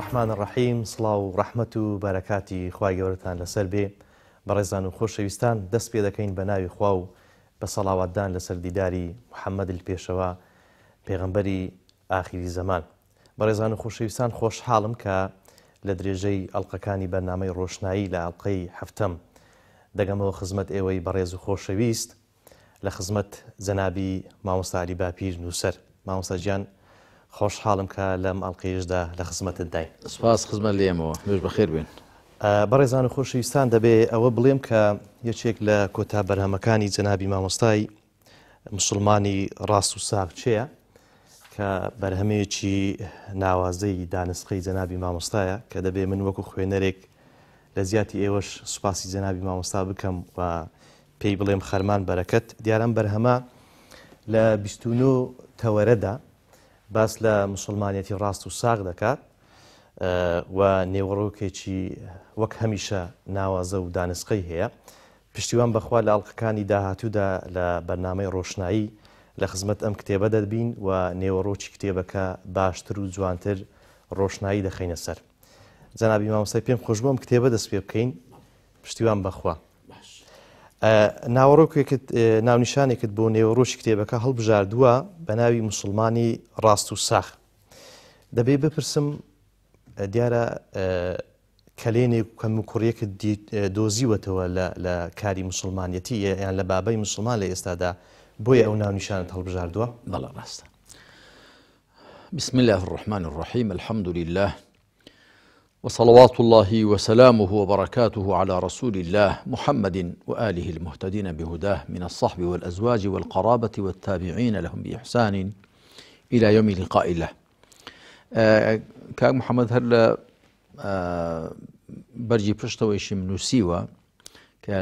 الرحمن الرحیم سڵاو و ڕحمت و بارەکاتی خوای گەورەتان لەسەر بێ بەڕێزان و خۆشەویستان دەست پێ دەکەین بە ناوی خوا و بە سەڵاواتدان لەسەر دیداری محەممەد پێشەوە پێغمبەری ئاخری زەمان بەڕێزان و خۆشەویستان خۆشحاڵم کە لە درێژەی ئەڵلقەکانی بەرنامەی ڕۆشنایی لە ئەڵلقەی هەفتم دەگەمەوە خزمەت ئێوەی بەڕێز و خۆشەویست لە خزمەت جەنابی مامۆستاری باپیر نووسەر مامۆستا گیان خۆشحاڵم کە لەم ئەڵلقیشدا لە خزمەتت دای سپاس خزمە لێمەوە مش بەخێر بێن بەڕێزان و خۆشویستان دەبێ ئەوە بڵێم کە یەکێک لە کۆتا بەرهەمەکانی جەنابی مامۆستای مسلمانی ڕاست و ساق چەیە کە بەرهەمەیەکی ناوازەی دانسقی جەنابی مامۆستایە کە دەبێ من وەکو خوێنەرێک لە زیاتی ئێوەش سوپاسی جەنابی مامۆستا بکەم و پێی بڵێم خەرمان بەرەکەت دیاران بەرهەمە لە 29 تەوەرەدا باس لە مسلمانەتی ڕاست و ساغ دەکات و نێوەڕۆکێکی وەک هەمیشە ناوازە و دانسقەی هەیە پشتیوان بەخوا لە ئەڵلقەکانی داهاتوودا لە بەرنمەی ڕۆشنایی لە خزمەت ئەم کتێبە دەبین و نێوەڕۆکی کتێبەکە باشتر و جوانتر ڕۆشنایی دەخینە سەر. جەنابی مامۆسای پێم خۆش بۆم کتێبە دەست پێ بکەین پشتیوان بەخوا. ناوەڕۆکێکت ناونیشانێکت بۆ نێوەڕۆژ کتێبەکە هەڵبژاردووە بە ناوی مسلمانی ڕاست و ساخ دەبێ بپرسم دیارە کلێنێک کەم و کوڕیەکت دۆزیوەتەوە لە کاری مسلمانەتی یان لە بابەی مسلمان لە ئێستادا بۆیە ئەو ناونیشانت هەڵبژاردووە بەڵە ڕاستە بسم الله الرحمن الرحيم الحمد لله وصلوات الله وسلامه وبركاته على رسول الله محمد واله المهتدين بهداه من الصحب والازواج والقرابه والتابعين لهم باحسان الى يوم لقاء الله. آه كان محمد هل آه بشتويش پشتەوەیشیم سيوا کە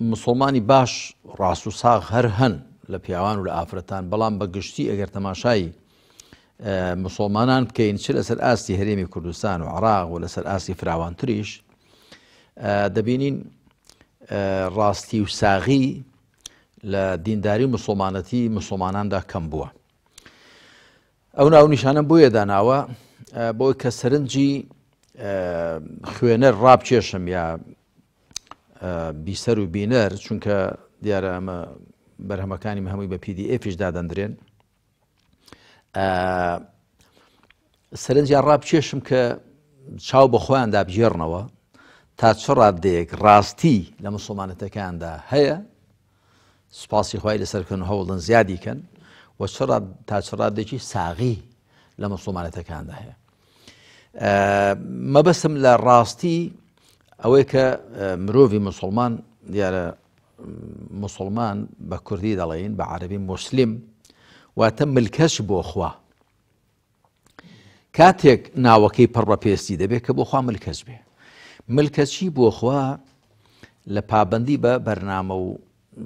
مسلماني باش راسو ساغ هرهن هەن لە بلان بقشتي اگر تماشاي مسلمانان بکەین چ لەسەر ئاستی هەرێمی کوردستان و عراق و لەسەر ئاستی فراوان تریش دەبینین ڕاستی و ساغی لە دینداری و مسلمانەتی مسلماناندا کەم بووە. ئەو ناو نیشانە بۆیە داناوە بۆی کە سەرنجی خوێنەر ڕابچێشم یا بیسەر و بینەر چونکە دیارە ئەمە بەرهەمەکانی هەمووی بە PDFش دادەندرێن سەرنجیان ڕابچێشم کە چاو بەخۆیان دابژێرنەوە تا چ ڕابدەیەک ڕاستی لە مسلمانەتەکاندا هەیە سوپاسی خی لەسەرکەن هەوڵن زیادیکەن و تا چڕادێکی ساغی لە مسلمانەتەکاندا هەیە. مەبەسم لە ڕاستی ئەوەی کە مرۆڤ مسلمان دیارە مسلمان بە کوردی دەڵێن بە عربی مسلیم واتە ملکەش بۆ خوا کاتێک ناوەکەی پەڕەپێستی دەبێت کە بۆ خوا ملکەس بێ ملکەچی بۆ خوا لە پابندی بە بەرنامە و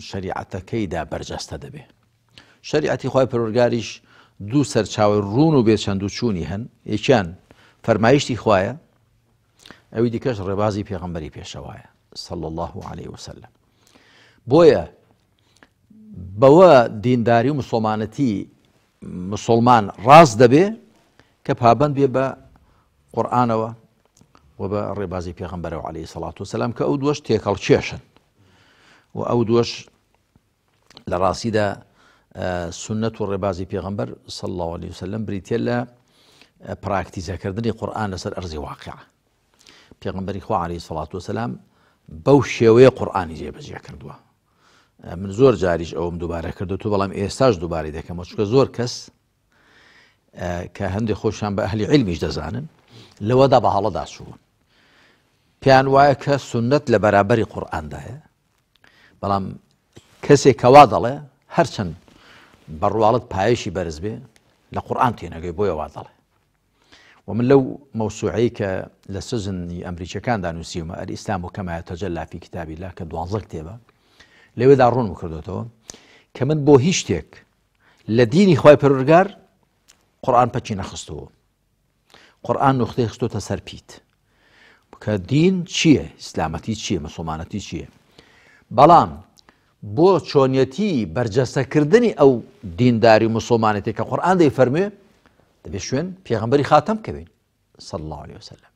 شریعەتەکەیدا بەرجەستە دەبێ شریعەتی خی پرۆرگاریش دوو سەرچاوی ڕون و بێچەند و چوونی هەن یەکیان فەرمایشتی خویە ئەوی دیکەش ڕێبازی پێغمبەری پێشەوەیە سەڵ الله عليه وسلم بۆیە بەوە دینداری و مسلمانەتی مسلمان ڕاست دەبێ کە پابند بێ بە قورآانەوە و بە ڕێبازی پێغمبەرەوە عليه سلاات و سلام کە ئەو دووەش تێکەڵ کێشن و ئەو دووەش لە ڕاستیدا سنت و ڕێبازی پێغمبەر صل الله عليه وسلم بریتە لە پراکتیزەکردنی قورآان لەسەر ئەرزی واقع پێغمبەری خوا عليه سلاات و سلام بەو شێوەیە قورآانی جێبەجێ کردووە من زۆر جاریش ئەوم دووبارە کردو تو بەڵام ئێستاش دووباری دەکەم چکە زۆر کەس کە هەندێک خۆشیان بە ئەهلی علمیش دەزانن لەوەدا بە هەڵەدا چوون پیان وایە کە سنت لە بەرابەری قورآاندایە بەڵام کەسێک کەوا دەڵێ هەرچەند بەڕواڵت پایشی بەرز بێ لە قورآان تێنەگەی بۆیەوا دەڵێ و من لەو مەوسوعی کە لە سزنی ئەمریکەکاندا نووسیمە ئەر ئیسلام و کەمایە تەجللافی کتابی لا کە دوانزەک تێبە لەوێدا ڕوون کردوێتەوە کە من بۆ هیچ شتێک لە دینی خی پەرورگار قورآن پەچی نەخستەوە قورآن نوختەی خستۆتە سەر پیت کە دین چییە ئسلامەتی چییە مسلمانەتی چییە بەڵام بۆ چۆنیەتی بەرجەستەکردنی ئەو دینداری مسلمانەتی کە قورآان دەی فەرموێ دەبێت شوێن پێغمبەری خاتم کەوین صلى الله عليه وسلم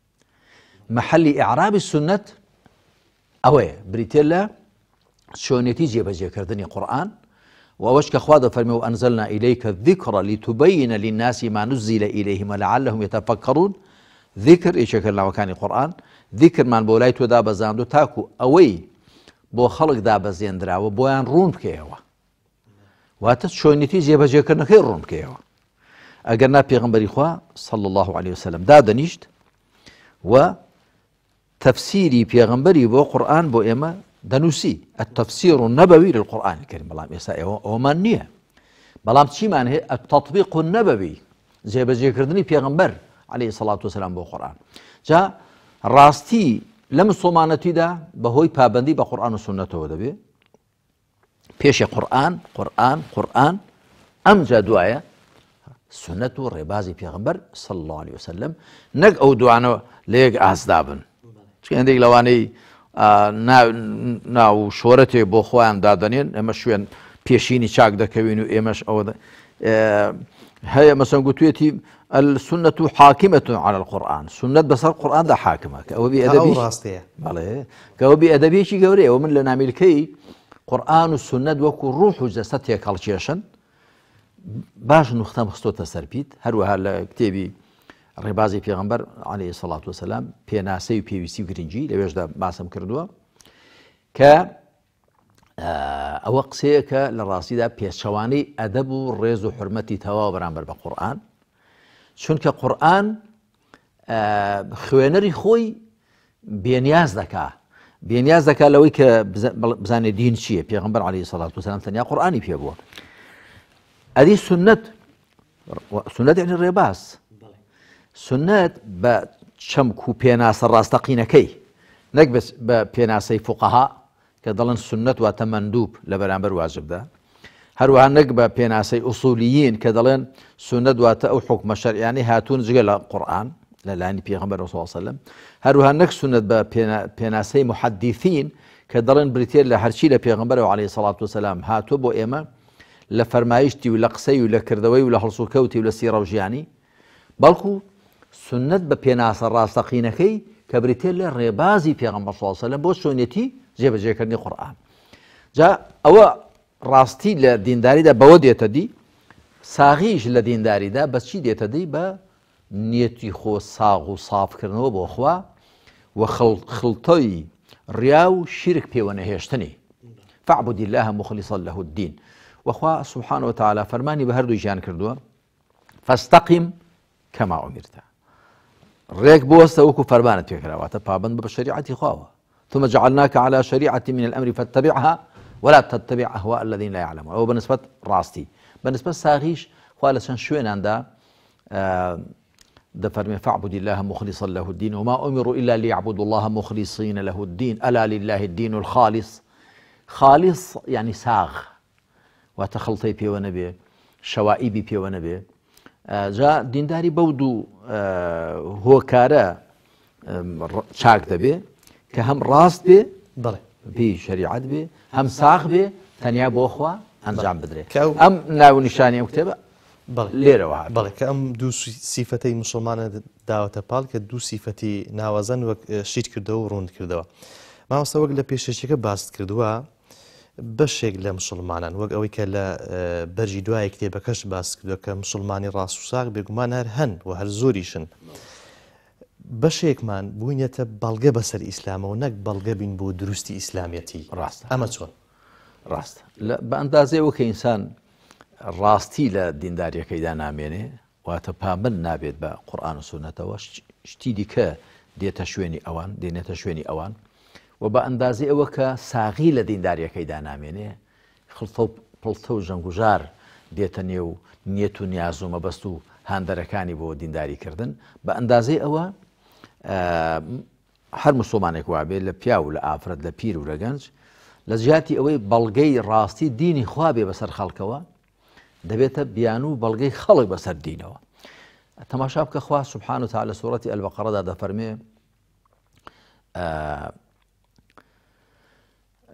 محل إعراب السنة أوي بريتيلا شوێنێتی جێبەجێکردنی قورآن وەوەش کە خوا دەفەرمی و ئەنزەلنا ئیلیکە ذیکڕە لی توبینە لی ناسی مانوزی لە ئیلەیهمە لەعلهم یتەفەکڕون ذیکر ئێچەکە لاوەکانی قورآن ذیکرمان بۆ لای تۆدا بەزاند و تاکو ئەوەی رون خەڵکدا بەزێنراوە بۆیان ڕوون بجي واتە خير رون ڕوون بکەیەوە بيغنبري ناپێغمبەری خوا الله عليه وسلم دادەنیشت و تفسيري بيغنبري بو قران بو ئێمە دەنووسی ئەتەفسیر و نەبەوی للقورآانی کردیم بەڵام ئێستا ئێوە ئەومان نییە بەڵام چیمان هەیە ئەتەطببیق و نەبەوی جێبەجێکردنی پێغمبەر عليه سلاات وسلام بۆ قورآن جا ڕاستی لە مسلمانەتیدا بەهۆی پابندی بە قورآن و سنتەوە دەبێت پێشی قورآن قورآن قورآن ئەم جا دوایە سنت و ڕێبازی پێغمبەر سڵ الله عليه وسلم نەک ئەو دوانەوە لەیەک ئازدا بن چ هەندێک لەوانەی ناو شۆرەتێک بۆ خۆیان دادنێن ئەمە شوێن پێشینی چاک دەکەوین و ئێمەش ئەوە هەیە مەسەن گوتوێتی سنت و حاکمەتون على القورآن سنت بەسەر قورآاندا حاکمەکە ئەوە ئەدەبی ڕاستەیە بەڵێ کەەوە بی ئەدەبێکی گەورەیە ئەو من لە نامیلکەی قورآن و سنت وەکو ڕوح و جەسە تێکەڵکێشن باش نوختەم خستۆتە سەرپیت هەروەها لە کتێبی ڕێبازی پێغمبەر عليه سەڵات وسلام پێناسەی و پێویستی و گرنگجی لەوێژدا ماسم کردووە کە ئەوە قسەیە کە لە ڕاستیدا پێچەوانەی ئەدەب و ڕێز و حرمەتی تەواو بەرامبەر بە قورآن چونکە قورآن خوێنەری خۆی بێنیاز دەکا بێنیاز دەکا لەوەی کە بزانێت دین چییە پێغمبەر علی سەڵات و سلام تەنیا قورآانی پێبووە ئەدی سنت سنت یعنی ڕێباز سنت با پیناس سنەت بە چەمک و پێناسە ڕاستەقینەکەی نەک بە پێناسەی فقەها کە دەڵن سنەت واتە مندوب لە بەرامبەر واجبدا هەروە نەک بە پێناسەی ئوسولیین کە دەڵێن سنە دواتە ئەو حکمە شەریانی هاتوون جگە لە قورآن لە لانی پێغمبەر وسلم هەروها نەک سنت بە پێناسەی محەدیثین کە دەڵێن بریتێر لە هەرچی لە پێغمبەر و عليه سڵات وسلام هاتووە بۆ ئێمە لە فەرمایشتی و لە قسەی و لە کردەوەی و لە هەڵسوکەوتی و لە سیڕەوژیانی بەڵکو سنت بە پێناسە ڕاستەقینەکەی کە بریتێ لە ڕێبازی پێغمبەر سوڵسە لە بۆ سۆنیەتی جێبەجێکردنی قرآن جا راستی ڕاستی دینداری دا بەوە دیتا دی ساغیش دا بس چی دیتا دی با نیتی خو ساغ و سافکردنەوە با خوا و خلطای ریاو شرک پیوانه هشتنی فعبد الله مخلصا له الدین وخوا سبحانه وتعالى فرماني بهردو جان کردو فاستقم كما أمرت ريك بۆستە وەکو فەرمانە تێکراواتە پابند بە ثم جعلناك على شريعة من الأمر فاتبعها ولا تتبع أهواء الذين لا يعلمون أو بالنسبة راستي بالنسبة ساغيش خوالا سن شوين عند آه، دفرمي فاعبد الله مخلصا له الدين وما أمروا إلا ليعبدوا الله مخلصين له الدين ألا لله الدين الخالص خالص يعني ساغ وتخلطي بي ونبي شوائبي بي ونبي جا دینداری بەو دوو هۆکارە چاک دەبێ کە هەم ڕاست بێ بڵێ پێی شریعت بێ هەم ساخ بێ تەنیا بۆخوا ئەنجام بدرێت ئەم ناونیشانی ئەو کتێبە لێرەوە بڵێ کە ئەم دوو سیفەتەی مسلمانە داوەتە پاڵ کە دوو سیفەتی ناوازەن وەک شیر کردەوە و ڕوند کردەوە ماوەستە وەک لە پێشێکەکە باست کردووە بەشێک لە مسلمانان وەک ئەوەی کە لە بەرژی دوای کتێبەکەش باس کردەکە مسلمانی ڕاستوساق بێگومان هەر هەن و هەر زۆریشن. بەشێکمان بووینەتە بەڵگە بەسەر ئیسلامەوە نەک بەڵگە بین بۆ دروستی ئیسلامیەتی ڕاست ئەمە چۆن ڕاست بە ئەندازەوە کە ئینسان ڕاستی لە دینداریەکەیدا نامێنێ واتە پابند نابێت بە قورآان و سونەتەوە شتی دیکە دێتە شوێنی ئەوان دێنێتە شوێنی ئەوان و بە ئەندازی ئەوە کە ساغی لە دینداریەکەی دانامێنێ خڵتە پڵتە و ژەنگوژار دێتە نێو نیەت و نیازومە بەست و هاندەرەکانی بۆ دینداریکردن بە ئەندازەی ئەوە هەر مسلمانێک وابێ لە پیا و لە ئافرەت لە پیر و لەگەنج لە زیاتی ئەوەی بەڵگەی ڕاستی دینی خوابێ بەسەر خەڵکەوە دەبێتە بیان و بەڵگەی خەڵک بەسەر دینەوە تەماشا بکە خوا سبحان و تا لە سوورەتی ئەلبەقەڕدا دەفەرمێ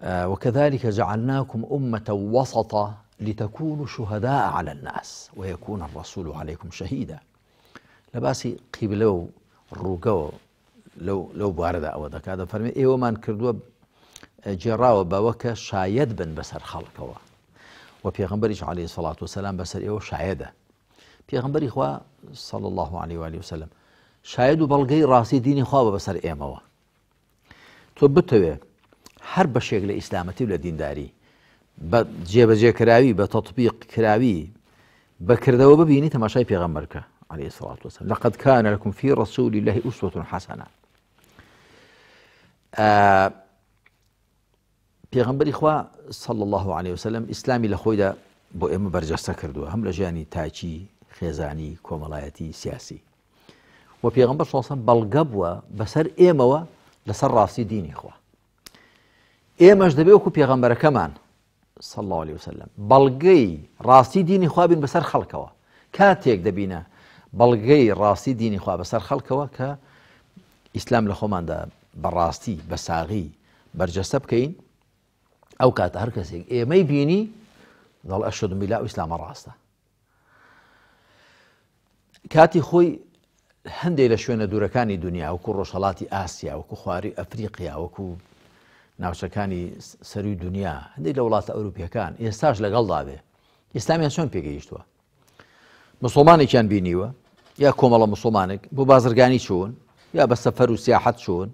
آه، وكذلك جعلناكم أمة وسطة لتكونوا شهداء على الناس ويكون الرسول عليكم شهيدا لباسي قبلو الروقو لو لو باردا أو دكادا فرمي اي ومان كردوا جرا وبوك شايد بن بسر خلقه وفي پێغمبەریش عليه الصلاة والسلام بسر بەسەر إيه، شايدة في پێغمبەری خوا صلى الله عليه وآله وسلم شايد بلغي راسي ديني خوا بسر بەسەر ئێمەوە تۆ هەر بەشێک لە ئیسلامەتی و لە دینداری بە جێبەجێکراوی بە تەطبیق کراوی بەکردەوە ببینی تەماشای پێغەمەرکە عليه الصلاة والسلام لقد كان لكم في رسول الله أسوة حسنة آه پێغمبەری خوا صل الله عليه وسلم ئیسلامی لە خۆیدا بۆ ئێمە بەرجەستە کردووە هەم لە ژیانی تاچی خێزانی کۆمەڵایەتی سیاسی و پێغمبەر شڵسم بەڵگە بووە بەسەر ئێمەوە لەسەر ڕاستی دینی خوا ئێمەش دەبێ وەکو پێغەمبەرەکەمان سەڵی وسلم بەڵگەی ڕاستی دینی خوابین بەسەر خەڵکەوە کاتێک دەبینە بەڵگەی ڕاستی دینی خوا بەسەر خەڵکەوە کە ئیسلام لە خۆماندا بەڕاستی بە ساغی بەرجەستە بکەین ئەو کاتە هەر کەسێک ئێمەی بینی دەڵ ئەشدم میلا و ئیسلامە ڕاستە کاتی خۆی هەندێک لە شوێنە دوورەکانی دنیا وەکو ڕۆژهڵاتی ئاسیا وەکو خواری ئەفریقیا وەکو ناوچەکانی سەروی دنیا هەندێک لە وڵاتە ئەوروپیەکان ئێستاش لەگەڵدا بێ ئیسلامیان چۆن پێگەیشتووە مسلمانێکیان بینیوە یا کۆمەڵە مسلمانێک بۆ بازرگانی چوون یا بە سەفەر و سیاحت چوون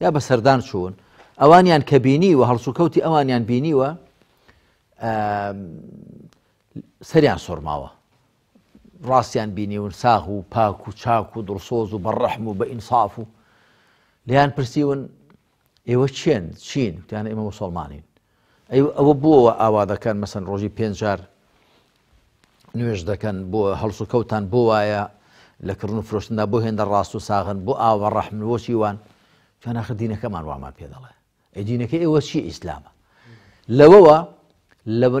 یا بە سەردان چوون ئەوانیان کە بینی و هەڵسوکەوتی ئەوانیان بینیوە سەریان سۆرماوە ڕاستیان بینیون ساغ و پاک و چاک و درسۆز و بەڕەحم و بە ئینساف و لیان پرسیون ئێوە چێن چین وتیان ئێمە مسلمانین ئەوە بووەوە ئاوا دەکەن مەسن ڕۆژی پێنجار نوێژ دەکەن بۆ هەڵسو کەوتان بۆ وایە لەکردن و فرۆشتندا بۆ هێندە ڕاست و ساغن بۆ ئاوە ڕەحمن وەچی وان چناخە دینەکەمان وامان پێ دەڵێ ئەدینەکە ئێوە چی ئیسلامە لەوەوە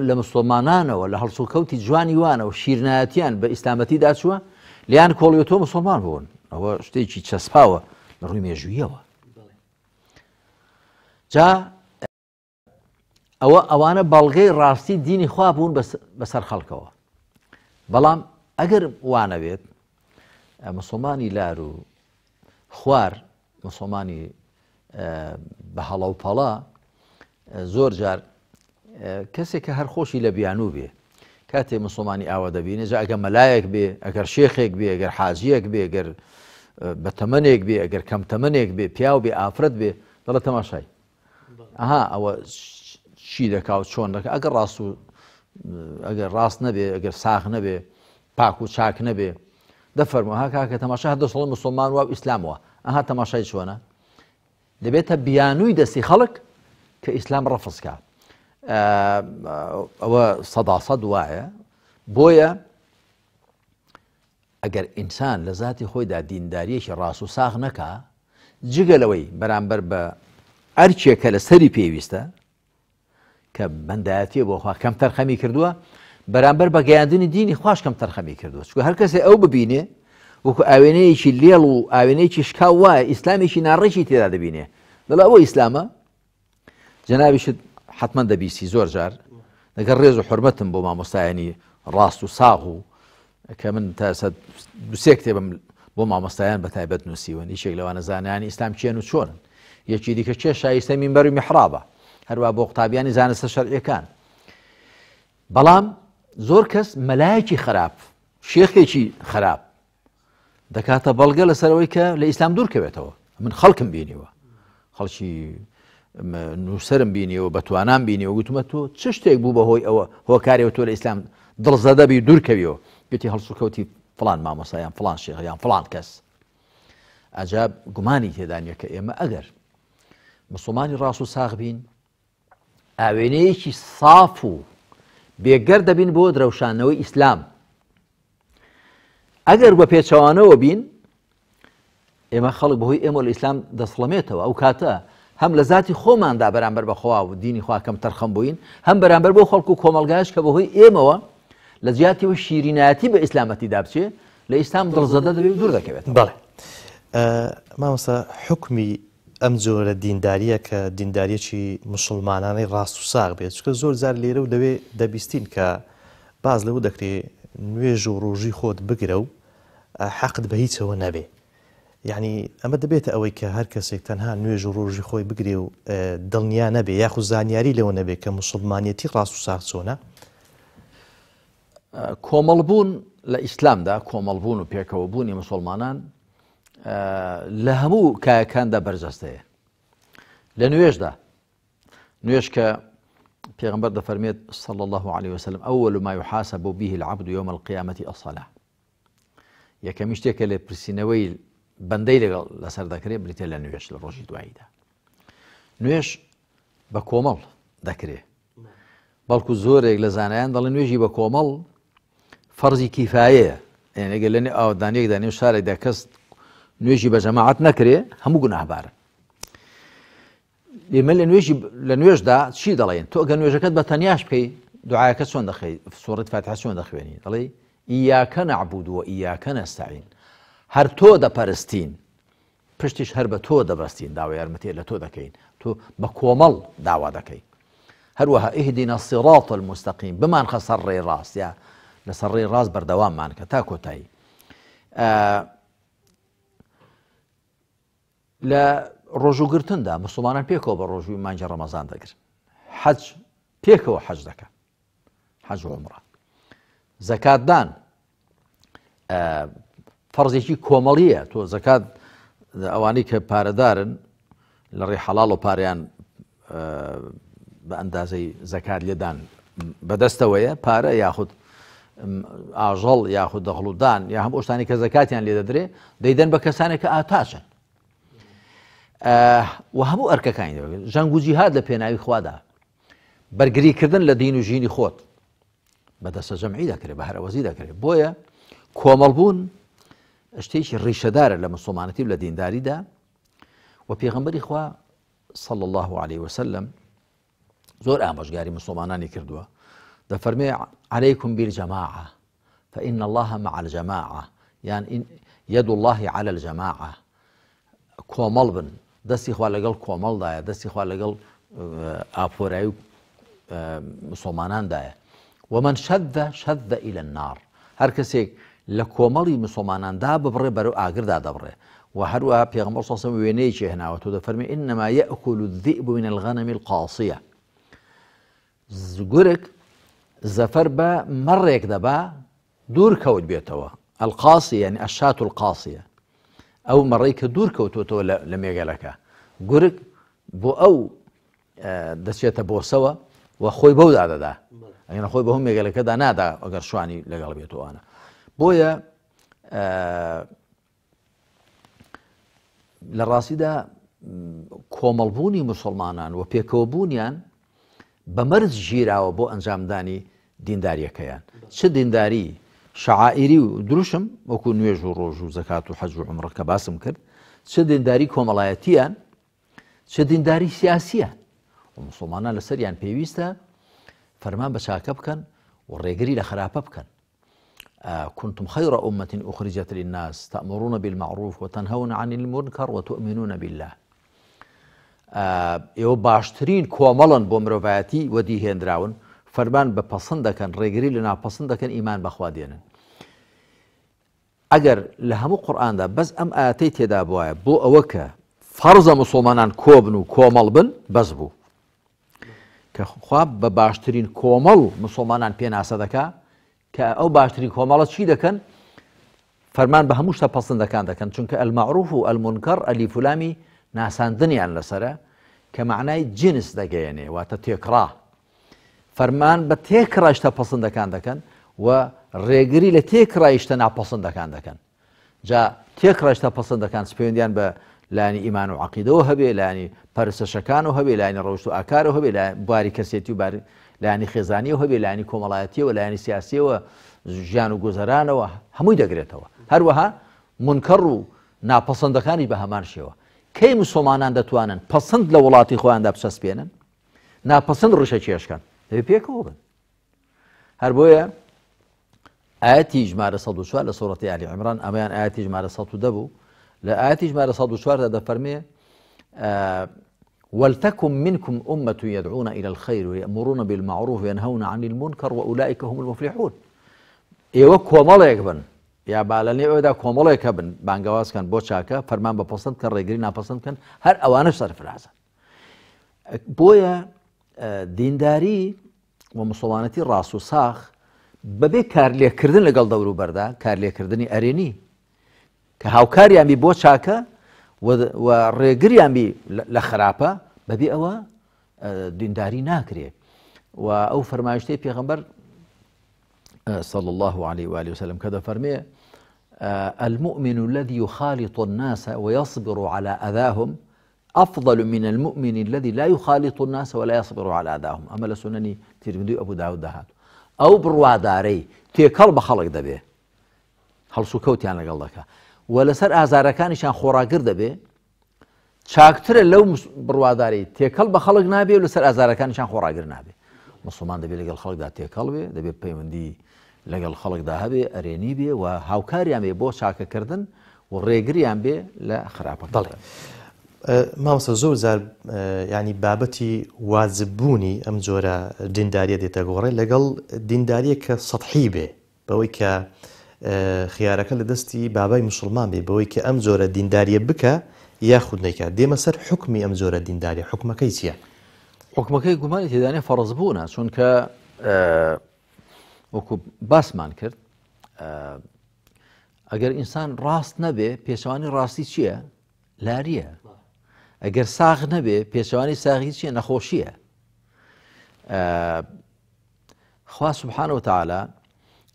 لە مسلمانانەوە لە هەڵسو کەوتی جوانی وانە و شیرنایەتیان بە ئیسلامەتی داچووە لیان کۆڵیۆتۆ مسلمان بوون ئەوە شتێکی چەسپاوە لە ڕووی مێژویەوە جا ئەوە ئەوانە بەڵگەی ڕاستی دینی خوا بوون بەسەر خەڵکەوە بەڵام ئەگەر وانەوێت مسلمانی لار و خوار مسلمانی بە هەڵە و پەڵا زۆر جار کەسێک کە هەر خۆشی لە بیانوو بێ کاتێ مسلمانی ئاوە دەبینێ جا ئەگە مەلایەک بێ ئەگەر شێخێک بێ ئەگەر حاجەک بێ ئەگەر بە تەمەنێک بێ ئەگەر کەم تەمەنێک بێ پیاو بێ ئافرەت بێ دەڵە تەماشای ئەها ئەوە چی دەکاو چۆن دەکە ئەگەر ڕاست و ئەگەر ڕاست نەبێ ئەگەر ساخ نەبێ پاک و چاک نەبێ دەفەرمەها کاکە تەماشا هەدە سڵ مسلمان و ئیسلامەوە ئەها تەماشای چۆنە دەبێتە بیانووی دەستی خەڵک کە ئیسلام ڕەفسکە ئەوە سەداسەد وایە بۆیە ئەگەر ئینسان لە ذاتی خۆیدا دینداریەکی ڕاست و ساغ نەکا جگەلەوەی بەرامبەر بە ئەرچێکە لە سەری پێویستە کە بەندایەتیە بۆخوا کەم تەرخەمی کردووە بەرامبەر بە گەیاندنی دینی خوش کەم تەرخەمی کردووە چکە هەر کەسێ ئەو ببینێ وەکو ئاوێنەیەکی لێڵ و ئاوێنەیەکی شکا وایە ئیسلامێکی ناڕێکی تێدا دەبینێ دەڵا ئەوە ئیسلامە جەناویشت حتمما دەبیستی زۆر جار لەگەر ڕێز و حرمەتم بۆ مامۆستایانی ڕاست و ساغ و کە من تا دوسێ کتێبم بۆ مامۆستایان بە تایبەت نووسیوە هیچێک لەوانە زانانی ئیسلام چێن و چۆرن یەکی دیکە چێ شایستە مینبەر و میحرابە هەروە بۆ قوتابیانی زانستە شەرعەکان بەڵام زۆر کەس مەلایەکی خراپ شێخێکی خراپ دەکاتە بەڵگە لەسەرەوەی کە لە ئیسلام دوورکەوێتەوە من خەڵکم بینیوە خەڵکی نووسرم بینیەوە بەتوانان بینیەوە گوتمە تۆ چ شتێک بوو بە هۆی ئەوە هۆکارەوە تۆ لە ئیسلام دڵزەدەبی دوورکەویەوە گوتی هەڵسوکەوتی فلان مامەسایان فلان شێخیان فلان کەس ئەجاب گومانی تێدانیەکە ئێمە ئەگەر مسلمانی ڕاست و ساغ بین ئاوێنەیەکی صاف و بێگەر دەبین بۆ درەوشانەوەی ئیسلام ئەگەر بە پێچەوانەوە بین ئێمە خەڵک بەهۆی ئێمە لە ئیسلام دەسڵەمێتەوە ئەو کاتە هەم لە ذاتی خۆماندا بەرامبەر بەخوا و دینی خواکەم تەرخەم بووین هەم بەرامبەر بۆ خەڵکو و کۆمەلگایش کە بەهۆی ئێمەوە لە زیاتیەوە شیرینایەتی بە ئیسلامەتی دابچێ لە ئیسلام دڵزەدە دەبێت دوور دەکەوێت بەڵێ مامۆسا حکمی ئەم جۆرە دینداریە کە دینداریەکی مسلمانانەی ڕاست و ساغ بێت چکە زۆر زار لێرە و لەوێ دەبیستین کە باز لەو دەکرێت نوێژ و ڕۆژی خۆت بگرە و حەقت بە هیچەوە نەبێ یعنی ئەمە دەبێتە ئەوەی کە هەر کەسێک تەنها نوێژ و ڕۆژی خۆی بگرێ و دڵنیا نەبێ یاخو زانیاری لەوە نەبێت کە مسلمانەتی ڕاست و ساغ چۆنە کۆمەڵبوون لە ئیسلامدا کۆمەڵبوون و پێکەوە بوونی مسلمانان لە هەموو کایەکاندا بەرجەستەیە لە نوێژدا نوێش کە پێغمبەر دەفەرمێت صل الله عليه وسلم ئەوەل ما يحاسە بۆ بیه العبد يوم القیامەتی ئەسەلا یەکەمی شتێکە لێ پرسیینەوەی بەندەی لەگەڵ لەسەر دەکرێت بریتە لە نوێش لە ڕۆژی دواییدا نوێش بە کۆمەڵ دەکرێت بەڵکو زۆرێک لە زانایان دەڵێ نوێژی بە کۆمەڵ فەرزی کیفاەیە ئەگە لەنێ ئاودانەیەکدا نێو شارێکدا کەست نويجي بجماعة نكرة هم بقول أخبار لما النويجي لنويج دا شيء دلين تو كان نويجك كتب تانياش بكي دعاء كسون دخي في سورة فاتحة سون دخويني دلي إياك نعبد وإياك نستعين هر تو دا بارستين پشتش هر بتو دا بارستين دعوة يرمتي إلا تو دكين تو بكومل دعوة دكين هر وها اهدنا الصراط المستقيم بما نخسر الراس يا نصر راس بردوام معنك تاكو تاي لە ڕۆژوگرتندا مسلمانان پێکەوە بە ڕۆژوی مانجە ڕەمەزان دەگرن حەج پێکەوە حەج دەکە حەج عمرە زەکاتدان فەرزێکی کۆمەڵیە تۆ زەکات ئەوانەی کە پارەدارن لە ڕێ حەڵال و پاریان بە ئەندازەی زەکات لێدان بەدەستەوەیە پارە یاخود ئاژەڵ یاخود دەخلودان یا هەم شتانی کە زەکاتیان لێدەدرێ دەیدەن بە کەسانێک کە ئاتاچن آه، و هەموو ئەرکەکانی ژەنگ و جیهاد لە پێناوی خوادا بەرگریکردن لە دین و ژینی خۆت بەدەستە جەمعی دەکرێت بە هەرەوەزی دەکرێت بۆیە کۆمەڵبوون شتێکی ڕیشەدارە لە مسلمانەتی لە دینداریدا و پێغمبەری خوا صلى الله عليه وسلم زور آموزگاری مسلمانانی کردووە دەفەرمێ عليكم بالجماعة فإن الله مع الجماعة يعني يد الله على الجماعة کۆمەڵ دستی دەستی کامل داره دستی دەستی خوا مسلمانان داره و من مسلماناندایە ومن ایل النار هر کسی هەر مسلمانان داره ببره بر او آگر داده بره و هر هەروە پێغمبەر سەسم وێنەیەکی هێناوە و دەفەرمی ئینەما اینما یاکل الذئب من الغنم القاصیه زجرک زفر با مەڕێک دەبا دور کود بێتەوە القاصی یعنی ئەشات القاصیه ئەو مەڕێی کە دوور کەوتۆتەوە لە مێگەلەکە گورگ بۆ ئەو دەچێتە بۆسەوە و خۆی بەو دادەدا ئەگەن خۆی بەهم مێگەلەکەدا نادا ئەگەر شوانی لەگەڵ بێتوانە بۆیە لە ڕاستیدا کۆمەڵبوونی مسلمانان و پێکەوەبوونیان بە مەرز ژیراوە بۆ ئەنجامدانی دینداریەکەیان چه دینداری شعائری و دروشم وەکو نوێژ و ڕۆژ و زەکات و حەج و عمرەکە باسم کرد چ دینداری کۆمەڵایەتیان چ دینداری سیاسیە و مسلمانان لەسەریان پێویستە فەرمان بە چاکە بکەن و ڕێگری لە خراپە بکەن كنتم خير أمة أخرجت للناس تأمرون بالمعروف وتنهون عن المنكر وتؤمنون بالله يو باشترين کۆمەڵن بومروفاتي ودي هندراون فەرمان بە پەسەند دەکەن ڕێگری لە ناپەسەند دەکەن ئیمان بەخوا دێنن ئەگەر لە هەموو قورآاندا بەس ئەم ئاەتەی تێدا بواە بۆ ئەوە کە فەرزە مسلمانان کوبنو کامل بن بس بو که خواب به باشترین کامل مسلمانان پی ناسه دکا که او باشترین کامل چی دکن فرمان به هموش تا پسند کن دکن چون که المعروف و المنکر فلامی ئەلیفلامی ناساندنیان لسره که معنای جنس و تا تکراه فەرمان بە تێکڕایشتە پەسەندەکان دەکەن و ڕێگری لە تێکڕایشتە ناپەسەندەکان دەکەن جا تێکڕایشتە پەسەندەکان سپەیوەندیان بە لاینی ئیمان و عقیدەوە هەبێ لاینی پەرسەشەکان و هەبێ لاینی ڕۆشت و ئاکارە هەبێ باری کەسێتی و باری لاینی خێزانانی و هەبێ لاینی کۆمەڵایەتیەوە لاینی سیاسیەوە ژیان و گوزارانەوە هەمووی دەگرێتەوە هەروەها منکەڕ و ناپەسەندەکانی بە هەمان شێوە کەی مسلمانان دەتوانن پەسەند لە وڵاتی خۆیاندا بچەسپێنن ناپەسەند ڕشە چێشکن لەوێ پێکەوە بن هەر بۆیە ئاەتی ژمارە 1970 لە سوورەتی علی عمران ئەمەیان ئاەتی ژمارە 1970 دەبوو لە ئاەتی ژمارە 1970 دەفەرمێ آه، ولتكن منكم أمة يدعون إلى الخير ويأمرون بالمعروف وينهون عن المنكر وأولئك هم المفلحون ئێوە کۆمەڵێک بن یا بالەنێ ئەودا کۆمەڵێکە بن بانگەوازکەن بۆ چاکە فەرمان بەپەسەند کە ڕێگری ناپەسەندکەن هەر ئەوانە سەرفرازن. بۆیە آه، دینداری و مسلمانەتی ڕاست و ساخ بەبێ کارلێکردن کردنی ارینی که هاو کارلێکردنی ئەرێنی کە چاکه و چاکە ڕێگریانبی لە خراپە بەبێ ئەوە دینداری ناکرێت و ئەو فەرمایشتەی پێغمبەر صلى الله عليه وآله وسلم كذا فرميه المؤمن الذي يخالط الناس ويصبر على أذاهم أفضل من المؤمن الذي لا يخالط الناس ولا يصبر على أذاهم أما لسنني ترمذي أبو داود دهات أو برواداري تێکەڵ بە خەڵک دەبێ هەڵسو کەوتیان لەگەڵ دەکە و لەسەر ئازارەکانیشان خۆراگر دەبێ چاکترە لەو بڕواداری تێکەڵ بە خەڵک نابێ و لەسەر ئازارەکانیشان خۆراگر نابێ مسلمان دەبێت لەگەڵ خەڵکدا تێکەڵ بێ دەبێت پەیوەندی لەگەڵ خەڵکدا هەبێ ئەرێنی بێ و هاوکاریان بێ بۆ چاکەکردن و ڕێگریان بێ لە خراپە دەڵێ. مامسە زۆر زار ینی بابەتی وازبوونی ئەم جۆرە دینداریە دێتە گۆڕی لەگەڵ دینداریە کە سەحی بێ بەوەی کە خیارەکە لە دەستی بابای مسلمان بێ بەوەی کە ئەم جۆرە دینداریە بکە یاخود نیکە دێمە سەر حکمی ئەم جۆرە دینداری حکومەکەی چییە؟ حکومەکەی گومانی تێدانێ فەڕز بوونە چونکە وەکو باسمان کرد ئەگەر ئینسان ڕاست نەبێ پێشوانی ڕاستی چییە؟ لاریە ئەگەر ساغ نەبێ پێچوانی ساغی چیە نەخۆشیە آه، خوا سبحانه وتعالى